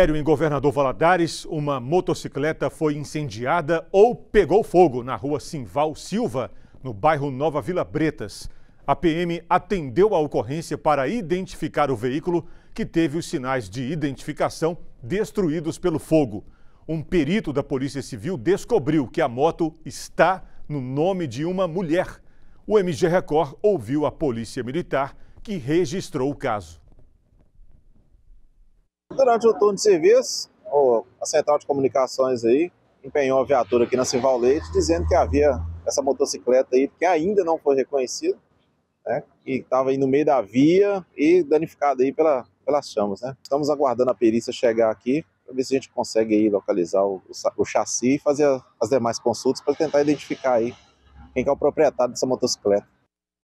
Em Governador Valadares, uma motocicleta foi incendiada ou pegou fogo na rua Simval Silva, no bairro Nova Vila Bretas. A PM atendeu a ocorrência para identificar o veículo que teve os sinais de identificação destruídos pelo fogo. Um perito da Polícia Civil descobriu que a moto está no nome de uma mulher. O MG Record ouviu a Polícia Militar, que registrou o caso durante o turno de serviço, a central de comunicações aí empenhou a viatura aqui na Simval Leite, dizendo que havia essa motocicleta aí, que ainda não foi reconhecida, né, que estava aí no meio da via e danificada aí pela, pelas chamas. Né? Estamos aguardando a perícia chegar aqui para ver se a gente consegue aí localizar o, o chassi e fazer as demais consultas para tentar identificar aí quem que é o proprietário dessa motocicleta.